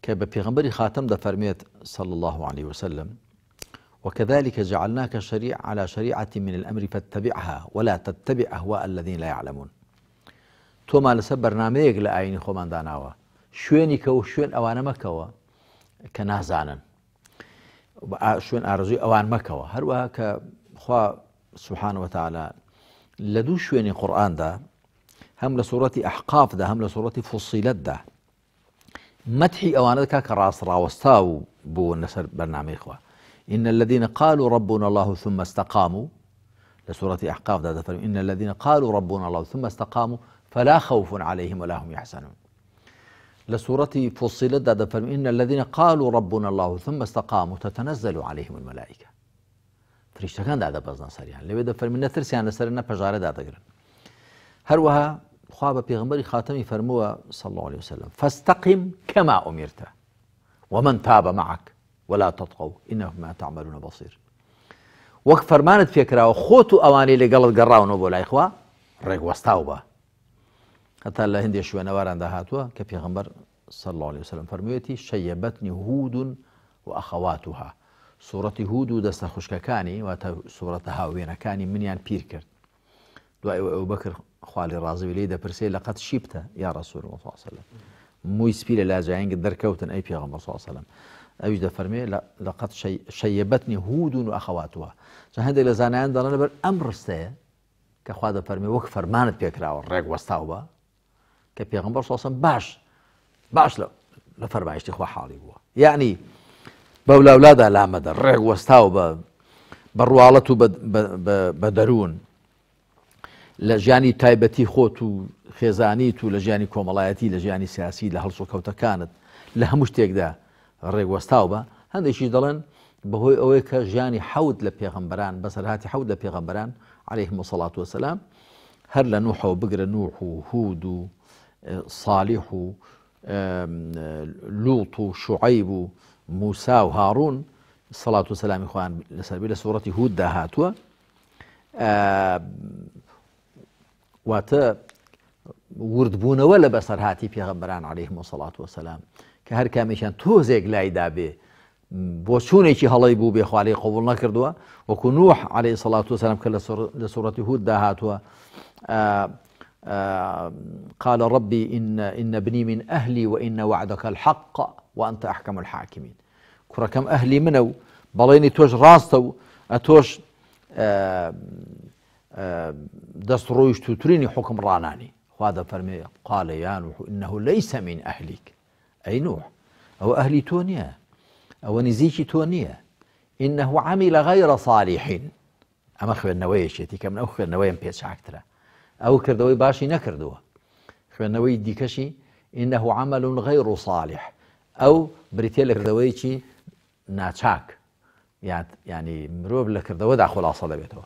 که به پیغمبری خاتم ده فرمید صلی الله عليه وسلم وكذلك جعلناك شريع على شريعة من الأمر فاتبعها ولا تتبع أهواء الذين لا يعلمون تۆما لەسەر بەرنمەیەک لە ئاینی خۆمان داناوە شوێنی کە و شوێن ئەوانە مەکەوە کە نازانن شوێن ئارزوی ئەوان مەکەوە هەروە کە خوا سبحانه وتعالى لدو شويني قرآن دا هم لە أحقاف دا هم لە فصيلت دا مدحی أوانا دكا كراس راوستاو بو نسر برنامج إخوة إن الذين قالوا ربنا الله ثم استقاموا لسورة أحقاف ذا دفن إن الذين قالوا ربنا الله ثم استقاموا فلا خوف عليهم ولا هم يحزنون لسورة فصيلت ذا دفن إن الذين قالوا ربنا الله ثم استقاموا تتنزل عليهم الملائكة فریشتەکان دادەبەزنا سەریان لەوێ دەفەرمی نەترسیان لەسەر نە پەژارە دادەگرن هەروەها خوا بە پێغمبەری خاتەمی فەرمووە سەڵ عليه وسلم فاستقیم كما أمرت ومن تاب معك ولا تطغوا إنه ما تعملون بصير وەک فەرمانت پێکراوە خۆت و ئەوانەی لەگەڵت گەڕاونەوە بۆ لایخوا ڕێگوەستاو بە هەتا لە هندێک شوێنەواران داهاتوە کە پێغمبەر صلى الله عليه وسلم فەرموێتی شەیەبەتنی هودون و ئەخەواتها سوورەتی هود و دەستە خوشکەکانی واتە سوورەتە هاوێنەکانی منیان پیر کرد دوای ئەو بکر خالی ڕازوی لی دەپرسێ لە قەت شیبتە یا ڕسوور مفاصلە موی سپی لە لاجیانگە دەرکەوتن ئەی پیاغ مەساسەلم ئەویش دەفەرمێ لە قەت شەیەبەتنی هودون و ئەخەواتوە چە هەندێک لە زانایان دەڵە لەبەر ئەم ڕستەیە کەخوا دەفەرمێ وەک فەرمانت پێکراوە ڕێک وەستاوە کە پێغمبەر ساسم باش باش لە فەرمایشتی خوا حاڵی بووە یعنی بولا لامەدە لا مدر بە بڕواڵەت بدرون بە دەروون تايبتي خوتو تایبەتی لجاني و لجاني سياسي لهل ژیانی کۆمەڵایەتی لە ژیانی سیاسی لە هەڵسو کەوتەکانت لە هەموو شتێکدا ڕێک وەستاو جاني حوت دەڵێن بەهۆی هاتي حوت ژیانی عليهم الصلاه والسلام بەسەرهاتی نوح لە نوح وهود اه، صالح اه، لوط شعيب موسى و هاڕون سەڵات و سەسلامی سورة هود لە سوورەتی هوددا هاتووە آه، واتە وردبوونەوە لە بەسەر هاتی پێغەمبەران عليه مسەڵات وسلام کە هەر کامێکیان تۆزێک لایدا بێ بۆ چوونێکی هەڵی بوو بێخوالی قوبول نەکردووە وەکو نوح عليه سەڵات وسلام كلا سورة هود هوددا هاتووە آه، قال ربي إن, إن ابني من أهلي وإن وعدك الحق وأنت أحكم الحاكمين كم أهلي منو بليني توش راستو أتوش ئەتۆش دەست حكم راناني وهذا حکم ڕانانی خوادە فەرمێ إنه ليس من أهلك أي نوح أو أهلي تونيا أو نزيشي تونيا إنه عمل غير صالحين ئەمە خوێندنەوەیشێتی يتيك من ئەو خوێندنەوەیم پێچاکترە او كردوي باشی نەکردووە خوێندنەوەی ديكشي انه عمل غير صالح او بریتێ لەکردەوەی چی يعني مروب لكردوي لەکردەوەدا خلاصة دەبێتەوە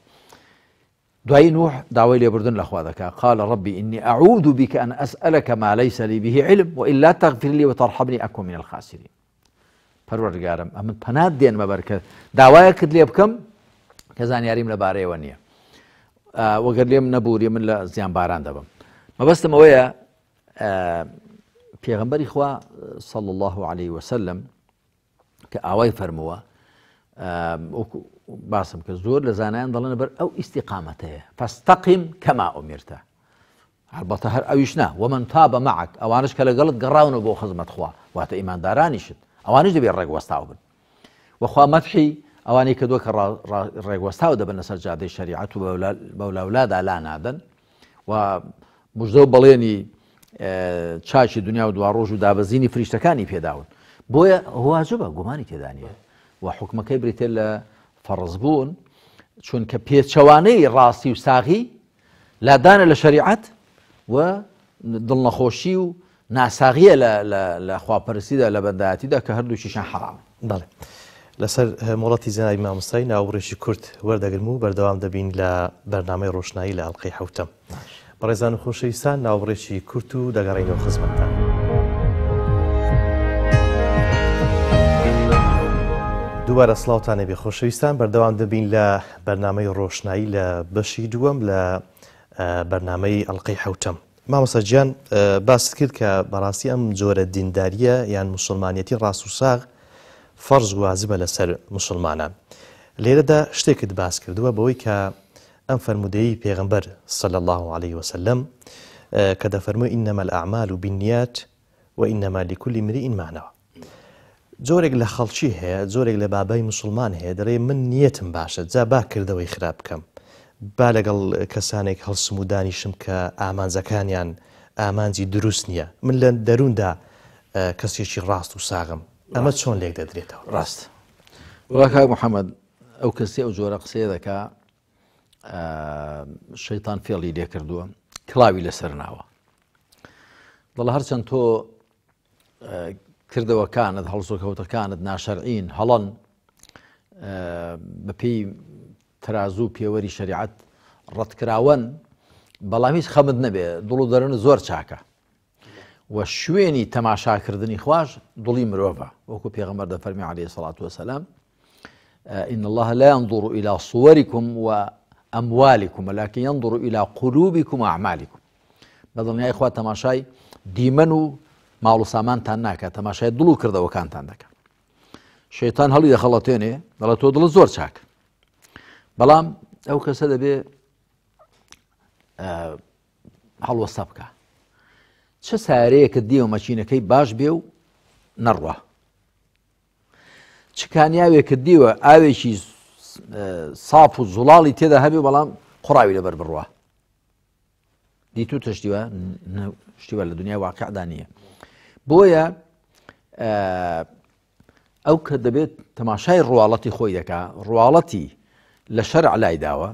دوای نوح دعوي لي بردن خوا دەکە قال ربي إني أعوذ بك أن أسألك ما ليس لي به علم وإلا تغفر لي وترحمني أكون من الخاسرين پەروەردگارم ئەمن پەنات دێنمە بەرکە داوایە کرد لێ بکەم کە زانیاریم لەبارەیەوە آه، وەگەر لێم نەبووری من لە زیان باران دەبم مەبەستم ئەوەیە آه، پێغمبەری خوا صل الله عليه وسلم کە ئاوای فەرمووە باسم کە زۆر لە زانایان دەڵێن بەر ئەو ئیسیقامەتەیە فەستەقیم کەما ئۆمیرتە هەربەتە هەر ئەویشنا من تا بە مەعک ئەوانش کە لەگەڵت گەڕاونە بۆ خزمەت خوا واتە ئیماندارانیشت ئەوانش دەبێت ڕێک وەستاو بن وەخوا مەتحی ئەوانەی کە دووەکە ڕێگوەستاو دەبن لەسەر جادەی شریعەت و بەولاولادا لا نادەن و مژدە و بەڵێنی چاچی دنیا و دواڕۆژ و دابەزینی فریشتەکانی پێداون بۆیە هواجبە گومانی تێدانە و حکومەکەی بریتێ لە فەڕزبوون چونکە پێچەوانەی ڕاستی و ساغی لادانە لە شریعەت و دڵنەخۆشی و ناساغیە لە خواپەرسیدا لە بەندایەتیدا کە هەردووشیشان حرام بڵێ. لەسەر مڵەتی زیای مامۆستای ناوڕێکی کورت وەردەگرم و بەردەوام دەبین لە بەرنامەی ڕۆشنایی لە ئەڵلقی حوتم. بەڕێزان و خۆشەویستان ناوڕێکی کورت و دەگەڕینەوە خزمەتتان. دووارە سلااوانێ بێ خۆشەویستان بەردەوام دەبین لە بەرنامەی ڕۆشنایی لە بەشی دووەم لە بەرنمەی ئەلقی حوتم. مامۆسەجییان باست کرد کە بەڕاستی ئەم جۆرە دینداریە یان مسلمانەتی ڕاست و ساغ فەرز وازبە لەسەر مسلمانە لێرەدا شتێکت باس کردووە بەوەی کە ئەم فرەرمودەی پێغمبەر سەل الله عليه وسلم کە دەفەرمو ئینەمە ئەعمال و بینیات و ئینەما لیکولی مری ئینمانەوە زۆرێک لە خەڵکی هەیە زۆرێک لە بابای مسلمان هەیە دەڵێ من نیەتم باشە جا باکردەوەی خراپ بکەم با لەگەڵ کەسانێک هەڵسمودانی شم کە ئامانزەکانیان ئامانجی دروست نییە من لە دەروندا کەسێکی ڕاست و ساغم ئەمە چۆن لێک دەدرێتەوە ڕاست وڵاکای محەممەد ئەو کەسی ئەو جۆرە قسێ دەکا شەیتان فێڵی لێ کردووە کلاوی لەسەر ناوە دڵ هەرچەند تۆ کردەوەکانت هەڵسۆکەوتەکانت ناشەرعین هەڵەن بەپی ترازوو پێوەری شریعەت ڕەتکراون بەڵام هیچ خەمت نەبێ دڵ و دەرن زۆر چاکە و شوێنی تەماشاکردنی خوش دڵی مرۆڤە وەکو پێغەمەەر دە فەرمی عليه الصلاة والسلام إن الله لا ينظر إلى صوركم وأموالكم ولكن ينظر إلى قلوبكم وأعمالكم بدل يا اخوات تماشاي ديمنو مالو سامان و سامانتان ناکە تەماشای دڵ و کردەوەکانتان دەکەن شەیتان هەڵی دەخەڵەتێنێ دەڵە تۆ دڵ زۆر چاک بەڵام ئەو کەسە دەبێ چه سارەیەکە دیوە مەچینەکەی باش بێ و نەڕە چکانیاوێکە دیوە ئاوێکی ساپ و زوڵاڵی تێدا هەبێ بەڵام قڕاوی لەبەر بڕوە دیتو تشتیوە شتیوە لە دنیا واقعدا نییە بۆیە ئەو کە دەبێت تەماشای ڕواڵەتی خۆی دەکا ڕواڵەتی لە شەر علای داوە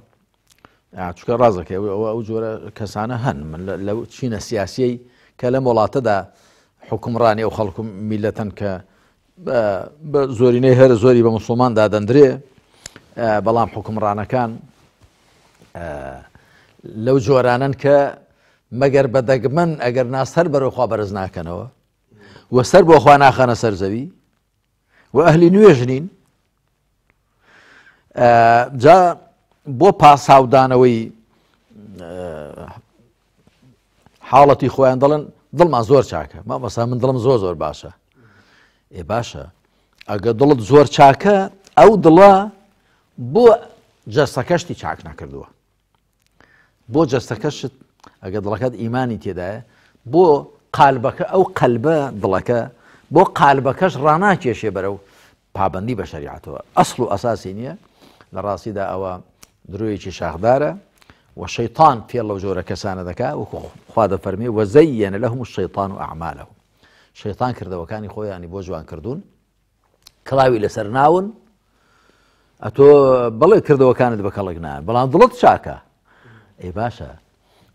چکە ڕازەکە ئەو جۆرە کەسانە هەن من لە چینە سیاسیەی کە لە وڵاتەدا حکمڕانی ئەو خەڵکم میلەتەن کە بە زۆرینەی هەر زۆری بە مسلماندا دەندرێ بەڵام حکمڕانەکان لەو جۆرانن کە مەگەر بە دەگمەن ئەگەر ناسەر بەرەخوا بەرز ناکەنەوە وە سەر بۆخوا ناخەنە سەرزەوی و ئەهلی نوێژنین جا بۆ پاساودانەوەی حاڵەتی خۆیان دەڵن دڵمان زۆر چاکە ما بەسا من دڵم زۆر زۆر باشە ئێ باشە ئەگە دڵت زۆر چاکە ئەو دڵە بۆ جەستەکەشتی چاک نەکردووە بۆ جەستەکەشت ئەگە دڵەکەت ئیمانی تێدایە بۆ قالبەکە ئەو قەلبە دڵەکە بۆ قالبەکەش ڕناکێشێ بەرە و پابندی بە شریعەتەوە ئەسڵ و ئەساسی نییە لە ڕاستیدا ئەوە درۆیەکی شاخدارە وشيطان في الله وجوره كسان ذكاء وخواد فرمي وزين لهم الشيطان أعماله شيطان كرد وكان يخوي يعني بوجوان كردون كلاوي لسرناون أتو بلا كرد وكان دبك الله جنا بلا ضلت شاكا أي باشا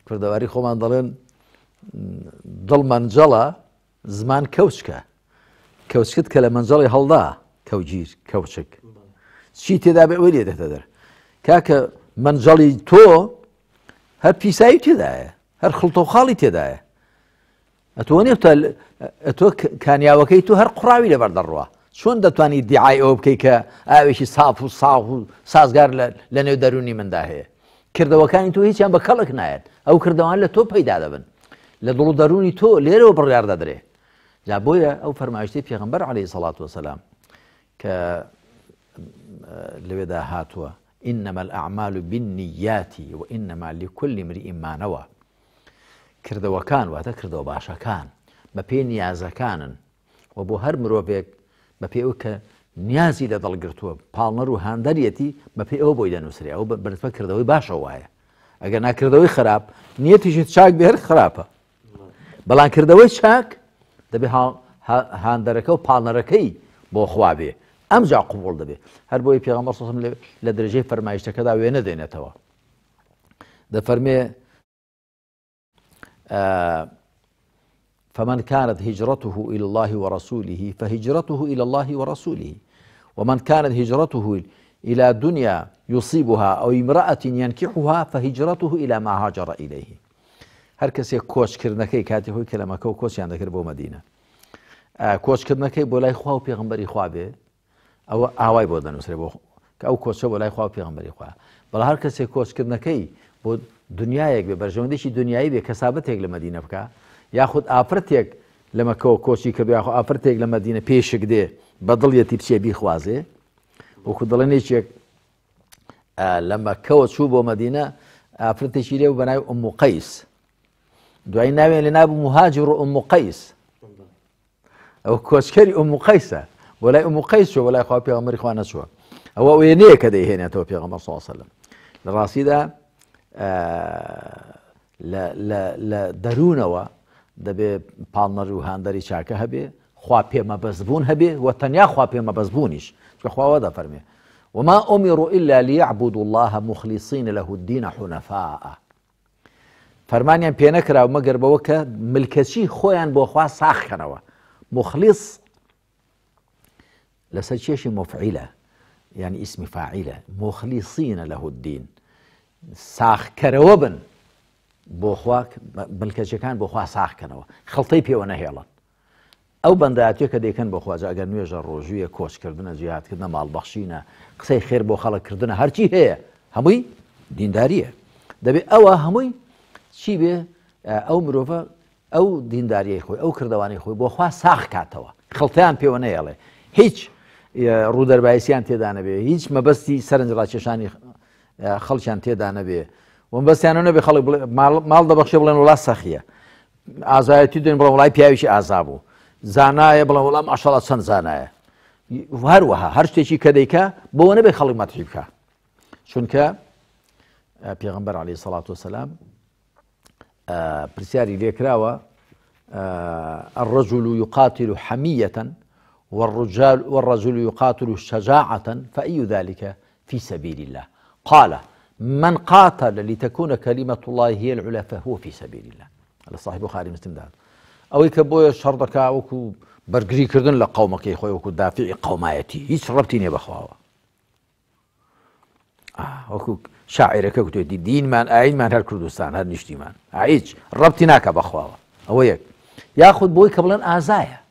كرد واري خو ما ضلين ضل منجلا زمان كوشكا كوشكت كلا منجلا هلدا كوجير كوشك شي تدابع ولي تهدر كاكا منجلي تو هەر پیسایی تێدایە هەر خڵتۆخاڵی تێدایە ئەتوانێت تۆ کانیاوەکەی تو هەر قڕاوی لە بەردەڕوە چۆن دەتوانانی دیعای ئەو بکەی کە ئاوێکی ساف و ساغ و سازگار لە نێو دەرونی مندا هەیە کردەوەکانی تۆ هیچیان بە کەڵک نایەت ئەو کردەوان لە تۆ پەیدا دەبن لە دڵ دەرونی تۆ لێرەوە بڕیار دەدرێ جا بۆیە ئەو فەرماشتی پێغمبەر عليهەی سەڵات وسلام کە لەوێدا هاتووە إنما الأعمال بالنيات وإنما لكل امرئ ما نوى كان و واتكرد وباشا كان ما في نيازا كان وبو هر مروبيك ما في نيازي نيازي لدل قرتو بالنر هاندريتي ما في او بويدا نسري او برتبا كرد وباشا وايا اگر نا كرد خراب نيتي جيت شاك بهر خرابة بلان كرد شاك دبي هاندركو بالنركي بو خوابي قبول دبي هر ئەم جا قوبول دەبێت هەر بۆی پێغمبەر سەسم لە درێژەی فەرمایشتەکەدا وێنە ده دەفەرمێ فمن كانت هجرته إلى الله ورسوله فهجرته إلى الله ورسوله ومن كانت هجرته إلى دنيا يصيبها أو امرأة ينكحها فهجرته إلى ما هاجر إليه هر کسی کۆچکردنەکەی کاتی هۆی کلمەکە و کۆچیان دەکرد بۆ بو کۆچکردنەکەی بۆ لای خوا و پێغمبەری خوا بێ ئەوە ئاوای بۆ دەنووسێ بۆ کە ئەو کۆچە بۆ لای خوا پێغمبەری خوا بەڵ هەر کەسێک کۆچکردنەکەی بۆ دنیایەک بێ بەرژەوەندێکی دنیایی بێ کەسابەتێک لە مدینە بکە یاخود ئافرەتێک لەمەکەەوە کۆچی کە بیاخ ئافرەتێک لە مدینە پێشک دێ بە دڵیەتی بچێ بیخوازێ وەکو دڵێنێکێک لەمەکەەوە چوو بۆ مدینە ئافرەتێکی لێ و بەناوی عمقیس دوای ناوێن لە نابوو مهاجر و عمقیس ئەو کۆچکەری عمقیسە ولا ئەم و قەیسوە وەلای خوا پێغمەری خوا نەچووە ئەوە وێنەیە کە دەیهێنێتەوە پێغەمە سوسلم لە ڕاستیدا لا لا لا درونا و هبي چاکە هەبێ خوا پێمە بەزبوون هەبێ و تەنیا ما پێمە شو چکە خواوە فرمي وما أمروا إلا ليعبدوا الله مخلصين له الدين حنفاء فەرمانیان پێ نەکراوە مەگەر بەوە کە ملکەچی خۆیان بۆ لسجيش مفعلة يعني اسم فاعلة مخلصين له الدين ساخ كروبن بوخواك بل كان بوخوا ساخ كنوا خلطي بي ونهيلا او بنداتيو كدي كان بوخوا جا اگر نوية جروجوية كوش كردنا زيات كنا مع بخشينا قصي خير بو خلق كردنا هرچي هي هموي دين دارية دبي اوا هموي چي بي او مروفا او دين داري خوي او كردواني خوي بوخوا ساخ كاتوا خلطيان بي ونهيلا هيچ ڕوودەربایسیان تێدانەبێ هیچ مەبەستی سەرنجڕاکێشانی خەڵکیان تێدانەبێ وم بەستیانە نەبێ خەڵک ماڵ دەبخشێ بڵێن وڵات سەخیە ئازایەتی دوێن بڵ وڵای پیاویشی ئازا بوو زانایە بڵە وڵام عشڵە چەند زانایە هەروەها هەر شتێکی کە دەیکە بۆەوە نەبێ خەڵک مەتری بکە چونکە پێغمبەر علی سەڵات و سەسلام پرسیاری لێکراوە الرجل يقاتل حمية والرجال والرجل يقاتل شجاعة فأي ذلك في سبيل الله قال من قاتل لتكون كلمة الله هي العلا فهو في سبيل الله على صاحب بخاري مسلم دهات ئەوەی کە وكو شەڕدەکە كردن لقومك يا قومەکەی دافع وەکو دافعی قومایەتی بخواه آه وكو شاعرك وەکو شاعرەکە دين من ئاینمان من کوردستان كردستان نیشتیمان نشتي من ناکە ربتناك بخواه أو يك ياخد بوي بڵێن ئازایە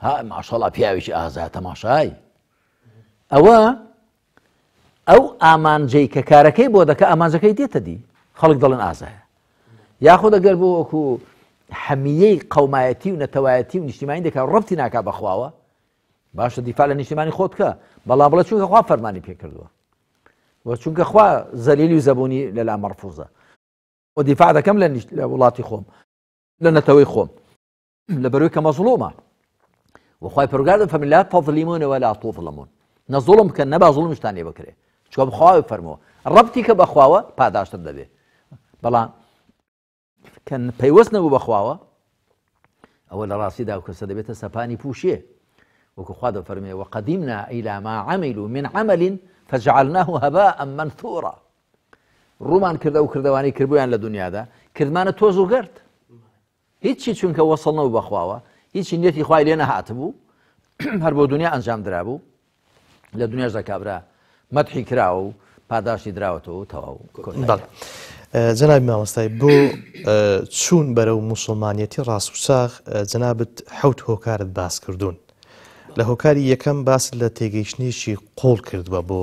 ها ماشەڵە پیاویی ئازا تەماشای ئەوە ئەو ئامانجەی کە کارەکەی بۆ دەکە ئامانجەکەی دێتە دی خەڵک دەڵن ئازایە یاخۆ دەگەر بۆ وەکو حەمیەی قەومایەتی و نەتەوایەتی و نیشتیمانی دەکە ڕەتی ناکا بەخواوە باشە دیفا لە نیشتیمانی خۆت کە بەڵام بڵە چونکە خوا فەرمانی پێکردووە وە چونکە خوا زەلیلی و زەبوونی لە لا مەرفوزە و دیفا دەکەم لە وڵاتی خۆم لە نەتەوەی خۆم لە بەروی کە مەزڵۆمە وخوي پرگار فەمیلا تەظلیمونەوە لا تظلمون نە زۆڵم بکەن نەبا زوڵمشتان لێ بکرێ چۆ بخواوە فەرمەوە ڕبتی کە بەخواوە پاداشتر دەبێ بەڵام کە پەیوەست نەبوو بەخواوە ئەوە لە ڕاستیدا و کەسە دەبێتە سەپانی پوشێ وەکو خوا دە فەرمێ وە قەدیمنا ئەیلا ما عملوا من عمل فجعلناه هباء منثورا رومان كرده و کردەوانی کردبیان لە لدنيا کردمانە كرمان توزو گرت هيتشي چونك وصلنا نەوە بەخواوە هیچی نیەتی خی لێ نەهات بوو هەر بۆ دنیا ئەنجام درابوو لە دنیاش دەکبرا مەتحی کراوە و پاداشتی دراوەەوە تەواو جەنابی مامۆستای بۆ چوون بەرە و موسڵمانەتی ڕاستوساخ جەنابەت حوت هۆکارت باس کردوون لە هۆکاری یەکەم باس لە تێگەیشتنیشی قۆڵ کردووە بۆ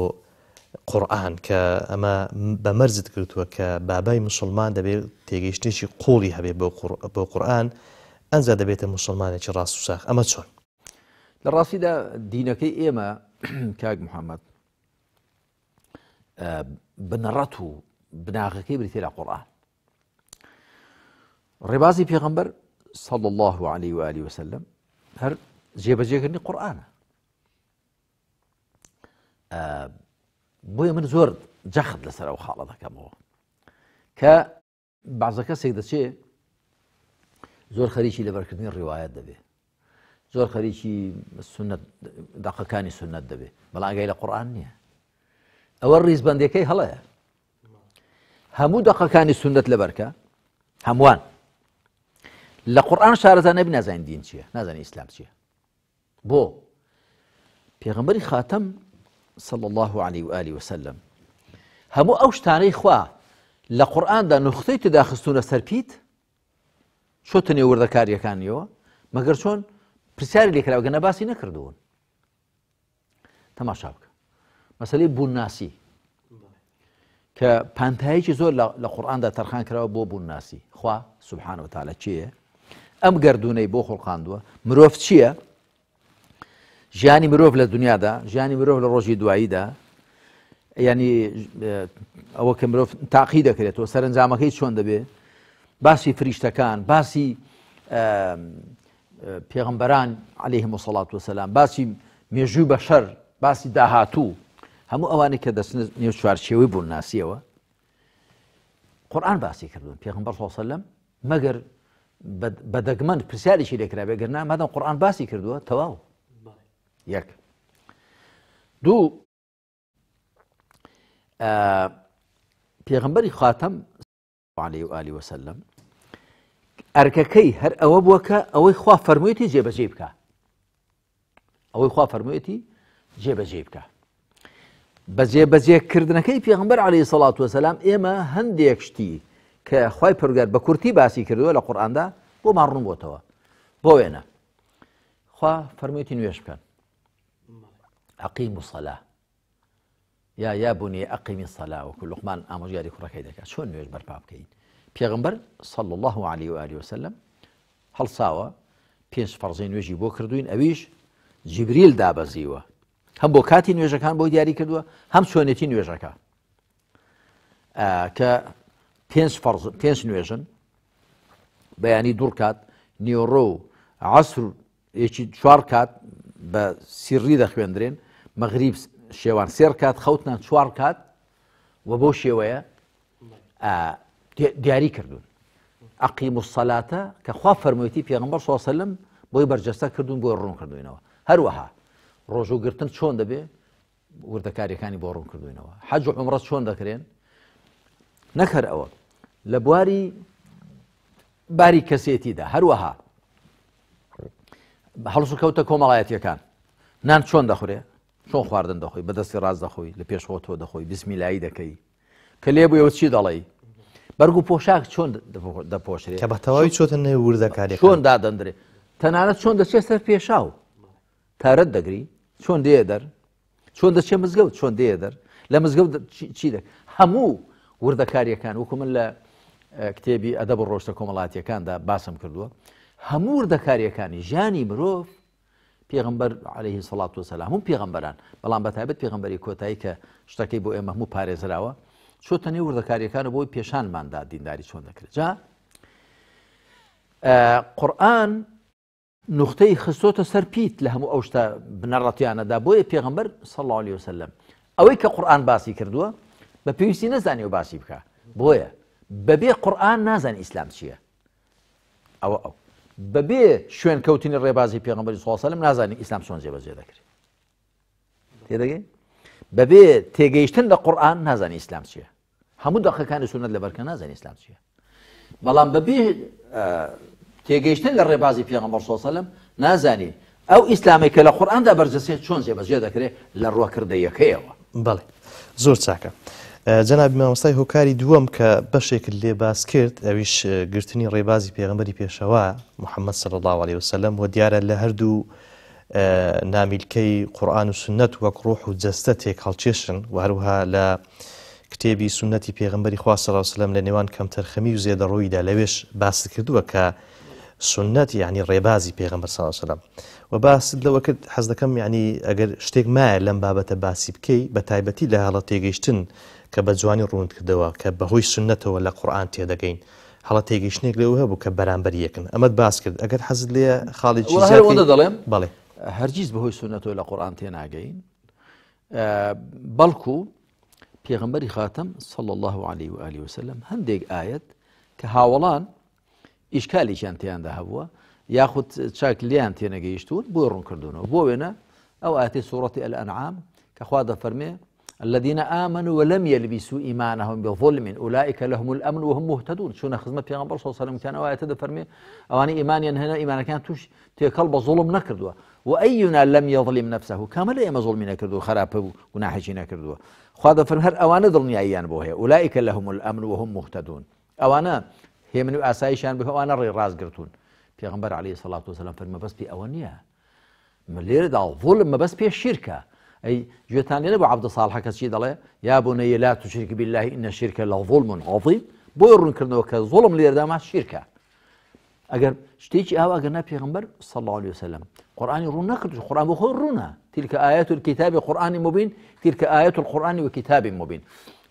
قورآن کە ئەمە بەمەرزت کردووە کە بابای مسلمان دەبێت تێگەیشتێکی قۆڵی هەبێ بۆ قورآن ان زاد بيت المسلمان تش راس وساخ اما تشون للراسي دا دينك ايما كاج محمد آه، بنرته بناغ كبر تيلا قران ربازي في غمبر صلى الله عليه واله وسلم هر جيب جيكني قران آه، بويا من زورد جاخد لسر او خالد كابو ك بعض الكاسيك ده شيء زۆر خەریکی لە بەرکردنی ڕیواەت دەبێ زۆر خەریکی داقەکانی سنت دەبێ بەڵاگای لە قورآان نییە ئەوە هلا همو هەموو كاني سنت لە بەرکە هەمووان لە قورآان شارەزان نەبی نازانین دین چییە إسلام ئیسلام بو بۆ پێغمبەری خاتم صلى الله عليه وآله وسلم اوش ئەو شتانەی لقرآن دا قورآاندا نوختەی تداخستونە سەرپیت شۆتە نێوەردە کاریەکانیەوە مەگەر چۆن پرسیاری لێکراوەگە نەباسی نەکردوون تەماشا بکە مەسلەی بوونناسی کە پانتایکی زۆر لە قورآاندا تەرخان کراوە بۆ بوونناسی خوا سوبحانەوە تاالە چیە ئەم گردردونەی بۆ خۆڵقااندووە مرۆڤ چییە ژیانی مرۆڤ لە دنیادا ژیانی مرۆڤ لە ڕۆژی دواییدا ینی ئەوە کە مرۆڤ تاقی دەکرێتەوە سەرنجامەکەی چۆن دەبێت باسی فریشتەکان باسی پێغمبەران عليه مسلڵات وسلام باسی مێژوو بە شەر باسی داهاتوو هەموو ئەوانە کە دەست نێو چوارچێوی بوون ناسیەوە قورآن باسی کردون پێغمبەر سلم مەگەر بە دەگمەند پرسیارێکی لێکرابێ گەرنا مادەم قورآن باسی کردووە تەواو یەک دوو پێغمبەری خاتەم عليه و عالی وسلم ئەرکەکەی هەر ئەوە بووکە ئەوەی خوا فەرموویەتی جێبەجێ بکە ئەوەی خوا فەرموویەتی جێبەجێ بکە بە جێبەجێکردنەکەی پێغمبەر علی سەڵات وەسەسلام ئێمە هەندێک شتی کە خی پرگار بە کورتی باسی کردووە لە قورآاندا بۆمان ڕوونبووتەوە بۆ وێنە خوا فەرموویەتی نوێش بکەن عقیم وسەلا یا یا بوونی ئەقیمی سەلا وەکو لوقمان ئامۆژیاری کوڕەکەی دەکات چۆن نوێش بەرپا بکەین پێغمبەر سەڵ الله عليه و عالی وسلم هەڵساوە پێنج فەرزی نوێژی بۆ کردوین ئەویش جیبریل دابەزیوە هەم بۆ کاتی نوێژەکان بۆ دیاری کردووە هەم سوێنێتی نوێژەکە کە پێنج نوێژن بەیانی دوور کات نیۆڕۆ و عسر یەکی چوار کات بە سیڕی دەخوێندرێن مەغریب شێوان سێر کات خەوتنان چوار کات و بۆ شێوەیە دیاری کردوون عقیم و سەلاتە کەخوا فەرمویتی پێغمبەر سوسلم بۆی بەرجەستە کردوون بۆی ڕوون کردوینەوە هەروەها ڕۆژوگرتن چۆن دەبێ وردەکاریەکانی بۆ ڕوون کردوینەوە حەج عمرە چۆن دەکرێن نەکەر ئەوە لە بواری باری کەسێتیدا هەروەها هەڵس و کەوتە کۆمەڵایەتیەکان نان چۆن دەخورێ چۆن خواردن دەخۆی بەدەستی ڕاز دەخۆی لە پێشەوە تۆ دەخۆی بسمیلایی دەکەی کە لێبووەوە چی دەڵی بەرگ و پۆشاک چۆن دەپۆشێت کە بەتەواوی چۆتە نێ وردەکاری چۆن دادەندرێ تەنانەت چۆن دەچێت سەر پێشاو تارەت دەگری چۆن دێ دەر چۆن دەچێت مزگەوت چۆن دێ دەر لە مزگەوت چی دە هەموو وردەکاریەکان وەکو من لە کتێبی ئەدە بە ڕۆشتە کۆمەڵاتیەکاندا باسم کردووە هەموو وردەکاریەکانی ژیانی مرۆڤ پێغمبەر عليه سڵات وسلام و پێغمبەران بەڵام بەتابێت پێغمبەری کۆتایی کە شتەکەی بۆ ئێمە هەموو پارێزراوە چۆتە نێ وردەکاریەکانە بۆی پێشانماندا دینداری چۆن دەکرد جا قورآن نقطەی خستۆتە سەر پیت لە هەموو ئەو شتە بنەڕەتیانەدا بۆیە پێغمبەر سەڵی وسلم ئەوەی کە قورآن باسی کردووە بە پێویستی نەزانانی و باسی بکە بۆیە بەبێ قورآن نازان ئیسلام چییە ئەوە ئەو بەبێ شوێن کەوتنی ڕێبازی پێغمبەری سوسەلم نازانانی ئیسلام چۆن جێبەجێ دەکرێت تێدەگەی بەبێ تێگەیشتن لە قورآن نازانانی ئیسلام چییە همو سنت اسلام چیه؟ هەموو ببی سونەت لە بازی نازان ئیسلام چیە بەڵام بەبێ تێگەیشتن لە آو اسلامی که نازانی ئەو ئیسلامی کە لە خورآاندا بەرجەسێت چۆن جێبەجێ دەکرێت لە ڕوەکردەیەکەیەوە بڵێ زۆر چاکە جەنابی مامۆستای هۆکاری دووەم کە بەشێکرد لێ لباس کرد اویش گرتنی ریبازی پیغمبری پیشوا محمد صلی الله علیه و سلم و دیار دیارە دو نامیل کی قرآن و سنت و کروح و جەستە تێک و هروها ل کتێبی سنەتی پێغمبەری خواسەڕسلم لە نێوان کەم تەرخەمی و زێدەڕۆیدا لەوێش باس کردووە کە سنەتی ینی ڕێبازی پێغمبەر ساسەلم و باست لەوە کرد حەز دەکەم ینی ئەگەر شتێک مایە لەم بابەتە باسی بکەی بە تایبەتی لە هەڵە تێگەیشتن کە بە جوانی ڕوند کردەوە کە بەهۆی سنەتەوە لە قورآان تێدەگەین. هەڵە تێگەیشتێک لەوە هەبوو کە بەرامبەر یەکن ئەمەت باس کرد ئەگەر حەزت لێ خاڵی دەڵێم بڵێ هەرگیز بەهۆی سنەتەوە لە قورآان تێناگەین بەڵکو پیغمبری خاتم صلی الله عليه و عالی وسلم هەندێک ئاەت کە هاوڵان ئیشکالیان تیاندا هەبووە یاخود چاک لیان تێنەگەیشتون بۆ ڕوونکردونەوە بۆ وێنە ئەو ئاتی سوڕەتی که خواهد دەفەرمێ الذين آمنوا ولم يلبسوا إيمانهم بظلم أولئك لهم الأمن وهم مهتدون شو نخزمة في غنبر صلى الله عليه وسلم كان آية فرمي أنا إيمان ينهنا إيمان كان توش تيكلب ظلم نكردوا وأينا لم يظلم نفسه كامل إما ظلم نكردوا خراب وناحشي نكردوا خوا دەفرن هەر ئەوانە دڵنیاییان بوهی هەیە ولائکە لە هەم ئەمن وهم مهتدون ئەوانە هێمن و ئاساییشان بهوانە ڕێ ڕازگرتون پێغمبەر علی سەڵات و سەلام فەرمە بەستی ئەوە نییە لێرەدا ڤڵم مەبەست پێ شیرکە ئەی گوێتان لێرە نبو عبد ساڵ حەکە چی دەڵێ یا بوونە لا تو شرک بالله إن شركة لظلم عظيم بۆ ڕوونکردنەوە کە زۆڵم لێرداما اگر ئەگەر شتێکی اگر ئەگەر پیغمبر پێغمبەر سەڵ عليه وسلم القرآن يرونا كتب القرآن بخورونا تلك آيات الكتاب قرآن مبين تلك آيات القرآن وكتاب مبين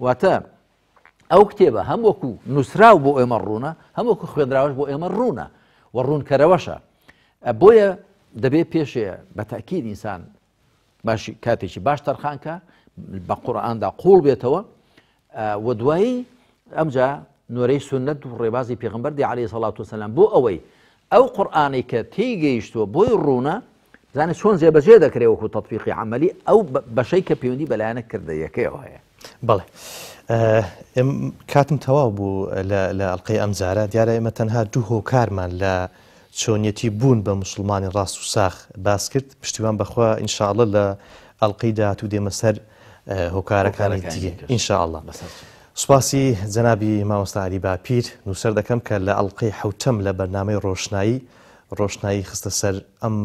واتا أو كتابة هم وكو نسراو بو إمرونا هم وكو خندراوش بو إمرونا ورون كروشا بويا دبي بيشي بتأكيد إنسان باش كاتيش باش ترخانكا بقرآن دا قول بيتوا آه، ودواي أمجا نوري سنة ربازي بيغمبر دي عليه الصلاة والسلام بو أوي أو قرآن كتيجي يشتوى بوي الرونة زاني شون زي بجيدة كريوكو تطبيقي عملي أو بشي بيوني بلانا كردية كيو هيا بله آه، ام كاتم توابو لالقي ل القي امزارا ديار ايما تنها دو هو كارمان ل چونيتي بون بمسلمان راس وساخ باسكت بشتوان بخوا ان شاء الله ل القيدات ودي مسر آه، هو كارك ان شاء الله مسر. سوپاسی جەنابی مامۆستاعلی باپیر نووسەر دەکەم کە لە ئەڵلقی حوتەم لە بەرنامەی ڕۆشنایی ڕۆشنایی خستە سەر ئەم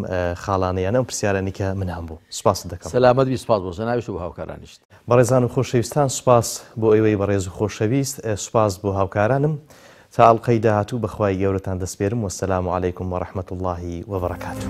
خاڵانەیانە پرسیارانی کە منام بوو سپاس دەکەم سەلامەت سپاس بۆ زەناویش بۆ هاوکارانیشت بەڕێزان و خۆشەویستان سوپاس بۆ ئێوەی بەڕێز و خۆشەویست سوپاس بۆ هاوکارانم تا ئەڵلقەی داهاتوو بەخوای گەورەتان دەسپێرم وەسەسلام و عیکم وەڕحمەت اللهی وەڕکات.